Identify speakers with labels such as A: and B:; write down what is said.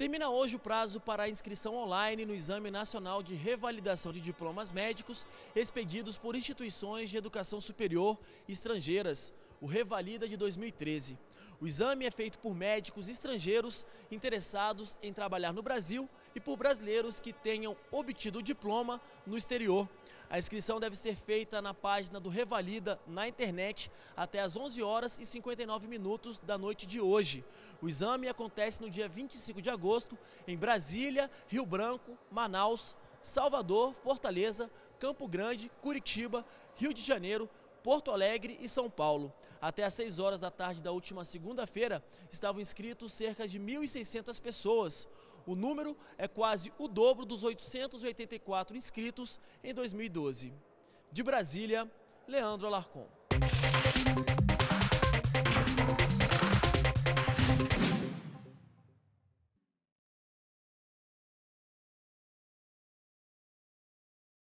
A: Termina hoje o prazo para a inscrição online no Exame Nacional de Revalidação de Diplomas Médicos expedidos por instituições de educação superior estrangeiras, o Revalida de 2013. O exame é feito por médicos estrangeiros interessados em trabalhar no Brasil e por brasileiros que tenham obtido o diploma no exterior. A inscrição deve ser feita na página do Revalida na internet até às 11 horas e 59 minutos da noite de hoje. O exame acontece no dia 25 de agosto em Brasília, Rio Branco, Manaus, Salvador, Fortaleza, Campo Grande, Curitiba, Rio de Janeiro, Porto Alegre e São Paulo. Até às 6 horas da tarde da última segunda-feira, estavam inscritos cerca de 1.600 pessoas. O número é quase o dobro dos 884 inscritos em 2012. De Brasília, Leandro Alarcon.